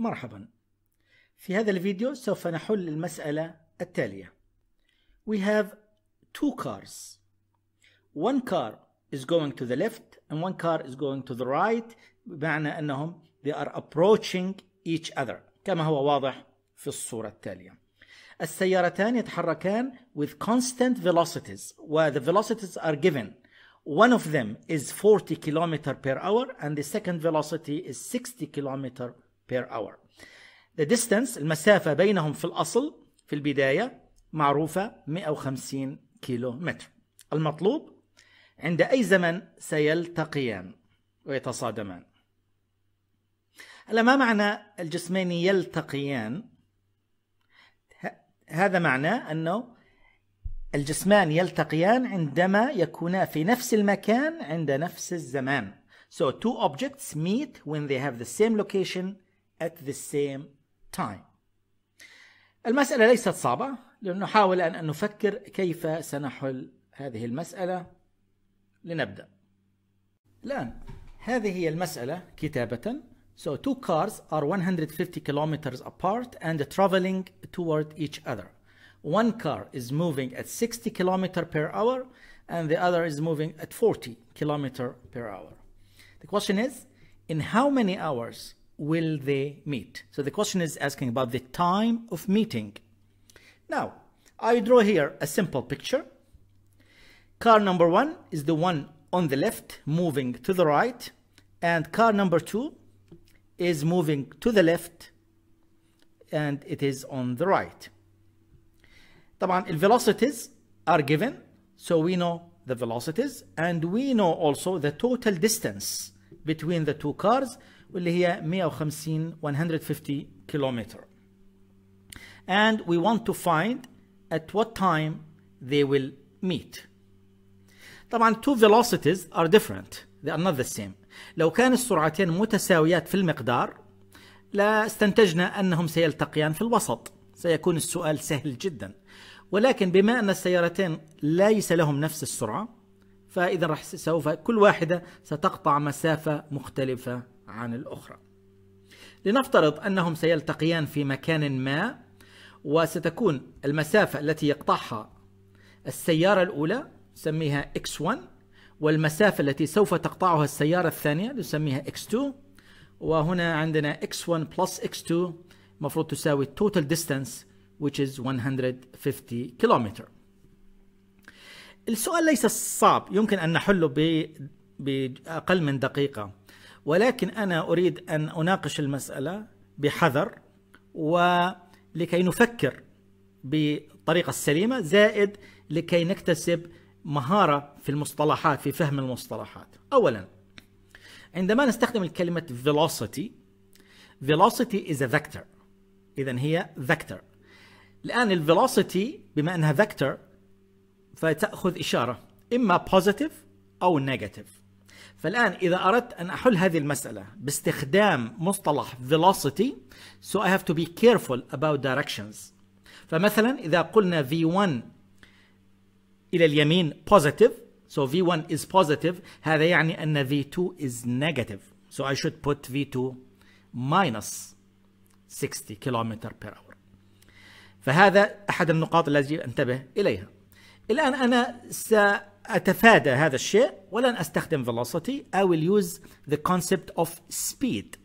مرحبا في هذا الفيديو سوف نحل المسألة التالية We have two cars One car is going to the left and one car is going to the right بمعنى أنهم they are approaching each other كما هو واضح في الصورة التالية السيارتان يتحركان with constant velocities where the velocities are given One of them is 40 km per hour and the second velocity is 60 km بير اور the distance المسافة بينهم في الأصل في البداية معروفة 150 كيلو متر المطلوب عند أي زمن سيلتقيان ويتصادمان هلا ما معنى الجسمين يلتقيان هذا معناه أنه الجسمان يلتقيان عندما يكونا في نفس المكان عند نفس الزمان So two objects meet when they have the same location at the same time المسألة ليست صعبة لأنه نحاول أن نفكر كيف سنحل هذه المسألة لنبدأ الآن هذه هي المسألة كتابة So two cars are 150 kilometers apart and traveling toward each other. One car is moving at 60 kilometers per hour and the other is moving at 40 kilometers per hour. The question is, in how many hours will they meet? So the question is asking about the time of meeting. Now, I draw here a simple picture. Car number one is the one on the left moving to the right and car number two is moving to the left and it is on the right. طبعا the velocities are given so we know the velocities and we know also the total distance between the two cars واللي هي 150 150 كيلومتر and we want to find at what time they will meet طبعا two velocities are different they are not the same لو كان السرعتين متساويات في المقدار لا استنتجنا أنهم سيلتقيان في الوسط سيكون السؤال سهل جدا ولكن بما أن السيارتين ليس لهم نفس السرعة فإذا راح سوف كل واحدة ستقطع مسافة مختلفة عن الأخرى لنفترض أنهم سيلتقيان في مكان ما وستكون المسافة التي يقطعها السيارة الأولى نسميها X1 والمسافة التي سوف تقطعها السيارة الثانية نسميها X2 وهنا عندنا X1 plus X2 مفروض تساوي total distance which is 150 كيلومتر السؤال ليس صعب يمكن أن نحله بأقل من دقيقة ولكن أنا أريد أن أناقش المسألة بحذر ولكي نفكر بالطريقة السليمة زائد لكي نكتسب مهارة في المصطلحات في فهم المصطلحات أولا عندما نستخدم الكلمة velocity velocity is a vector إذا هي vector الآن velocity بما أنها vector فتأخذ إشارة إما positive أو negative فالآن إذا أردت أن أحل هذه المسألة باستخدام مصطلح velocity so I have to be careful about directions فمثلا إذا قلنا V1 إلى اليمين positive so V1 is positive هذا يعني أن V2 is negative so I should put V2 minus 60 km per hour فهذا أحد النقاط التي يجب أنتبه إليها الآن أنا سأ أتفادى هذا الشيء ولن أستخدم velocity I will use the concept of speed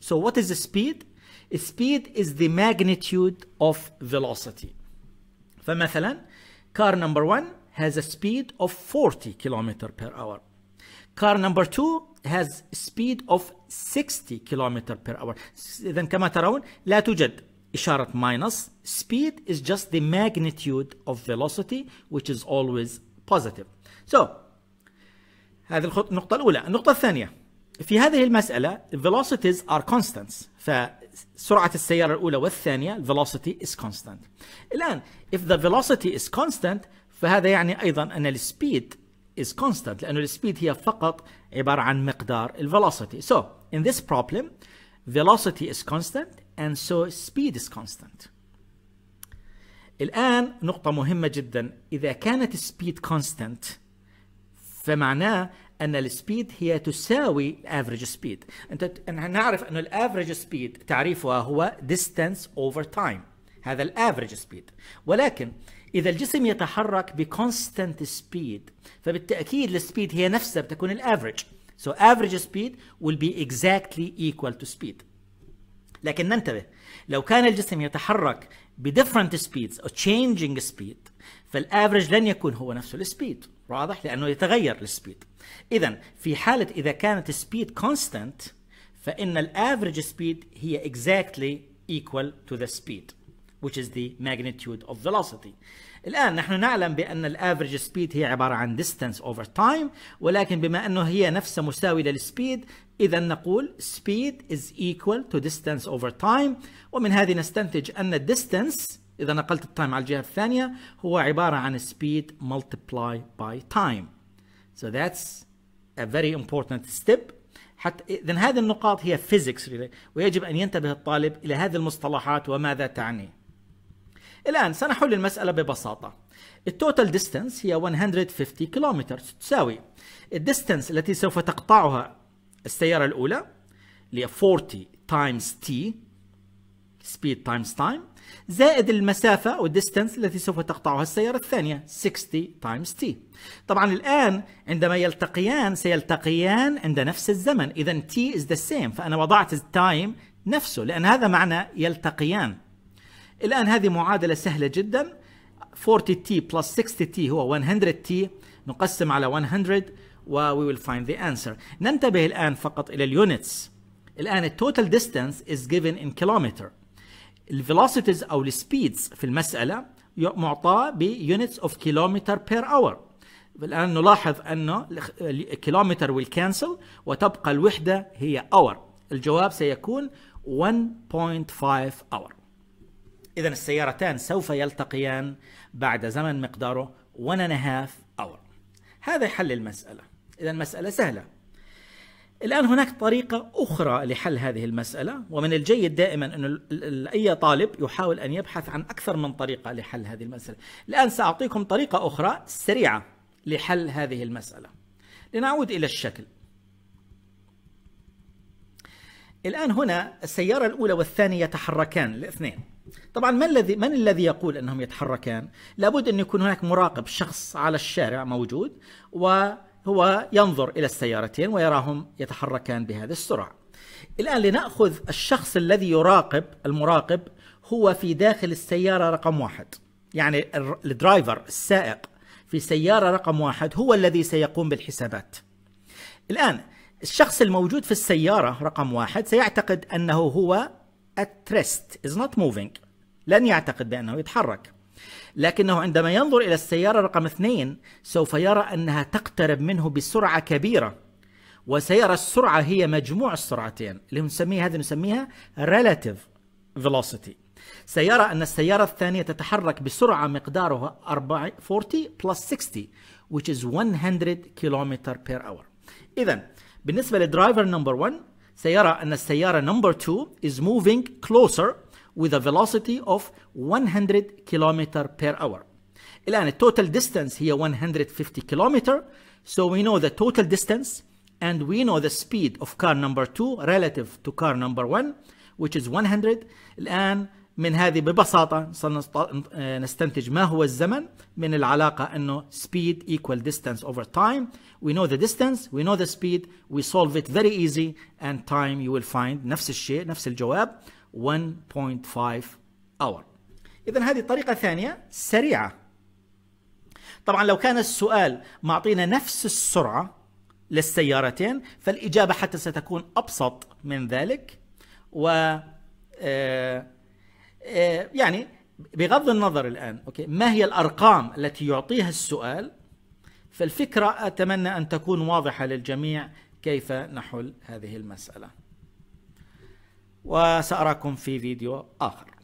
So what is speed? Speed is the magnitude of velocity فمثلا car number one has a speed of 40 km per hour car number two has speed of 60 km per hour إذا كما ترون لا توجد إشارة minus speed is just the magnitude of velocity which is always positive. So هذه النقطة الأولى، النقطة الثانية في هذه المسألة velocities are constants فسرعة السيارة الأولى والثانية velocity is constant. الآن if the velocity is constant فهذا يعني أيضا أن السبيد is constant لأن السبيد هي فقط عبارة عن مقدار velocity So in this problem velocity is constant and so speed is constant. الآن نقطة مهمة جدا إذا كانت السبيد كونستنت فمعناه أن السبيد هي تساوي الافريج سبيد أنت نعرف أن الافريج سبيد تعريفها هو ديستانس أوفر تايم هذا الافريج سبيد ولكن إذا الجسم يتحرك بكونستنت سبيد فبالتأكيد السبيد هي نفسها بتكون الافريج So أفريج سبيد will be exactly equal to speed لكن ننتبه لو كان الجسم يتحرك بديفرنت سبيدز او تشينجينج سبيد فالافرج لن يكون هو نفسه السبيد واضح لانه يتغير السبيد اذا في حاله اذا كانت السبيد كونستانت فان الافرج سبيد هي exactly equal to the speed which is the magnitude of velocity. الآن نحن نعلم بأن الأفرج سبيد هي عبارة عن distance over time ولكن بما أنه هي نفسها مساوية للسبيد إذا نقول speed is equal to distance over time ومن هذه نستنتج أن distance إذا نقلت التايم على الجهة الثانية هو عبارة عن speed multiply by time. So that's a very important step حتى إذا هذه النقاط هي physics ويجب أن ينتبه الطالب إلى هذه المصطلحات وماذا تعني. الآن سنحل المسألة ببساطة التوتال ديستانس هي 150 كيلومتر تساوي الديستانس التي سوف تقطعها السيارة الأولى اللي هي 40 تايمز تي سبيد تايمز تايم زائد المسافة أو الديستانس التي سوف تقطعها السيارة الثانية 60 تايمز تي طبعا الآن عندما يلتقيان سيلتقيان عند نفس الزمن إذا تي is the same فأنا وضعت التايم نفسه لأن هذا معنى يلتقيان الآن هذه معادلة سهلة جدا 40t plus 60t هو 100t نقسم على 100 و we will find the answer ننتبه الآن فقط إلى اليونتس الآن التوتال ديستانس از جيفن ان كيلومتر الفيلوسيتيز أو السبيدز في المسألة معطاة بيونتس اوف كيلومتر بير اور الآن نلاحظ أنه الكيلومتر ويل كانسل وتبقى الوحدة هي اور الجواب سيكون 1.5 اور إذا السيارتان سوف يلتقيان بعد زمن مقداره ون ان هاف اور هذا حل المسألة إذا المسألة سهلة الآن هناك طريقة أخرى لحل هذه المسألة ومن الجيد دائما أن أي طالب يحاول أن يبحث عن أكثر من طريقة لحل هذه المسألة الآن سأعطيكم طريقة أخرى سريعة لحل هذه المسألة لنعود إلى الشكل الآن هنا السيارة الأولى والثانية يتحركان الاثنين طبعا ما الذي من الذي يقول انهم يتحركان؟ لابد ان يكون هناك مراقب شخص على الشارع موجود وهو ينظر الى السيارتين ويراهم يتحركان بهذه السرعه. الان لناخذ الشخص الذي يراقب المراقب هو في داخل السياره رقم واحد. يعني الدرايفر السائق في سياره رقم واحد هو الذي سيقوم بالحسابات. الان الشخص الموجود في السياره رقم واحد سيعتقد انه هو at rest is not moving لن يعتقد بأنه يتحرك لكنه عندما ينظر إلى السيارة رقم اثنين سوف يرى أنها تقترب منه بسرعة كبيرة وسيرى السرعة هي مجموع السرعتين اللي نسميها هذه نسميها relative velocity سيرى أن السيارة الثانية تتحرك بسرعة مقدارها 40 plus 60 which is 100 km per hour إذا بالنسبة لدرايفر نمبر 1 سيرى أن السيارة number 2 is moving closer with a velocity of 100 km per hour. الآن total distance هي 150 km, so we know the total distance and we know the speed of car number 2 relative to car number 1 which is 100 الآن من هذه ببساطة آه، نستنتج ما هو الزمن من العلاقة أنه speed equal distance over time we know the distance we know the speed we solve it very easy and time you will find نفس الشيء نفس الجواب 1.5 hour إذا هذه طريقة ثانية سريعة طبعا لو كان السؤال معطينا نفس السرعة للسيارتين فالإجابة حتى ستكون أبسط من ذلك و آه آه، يعني بغض النظر الآن أوكي ما هي الأرقام التي يعطيها السؤال فالفكرة أتمنى أن تكون واضحة للجميع كيف نحل هذه المسألة وسأراكم في فيديو آخر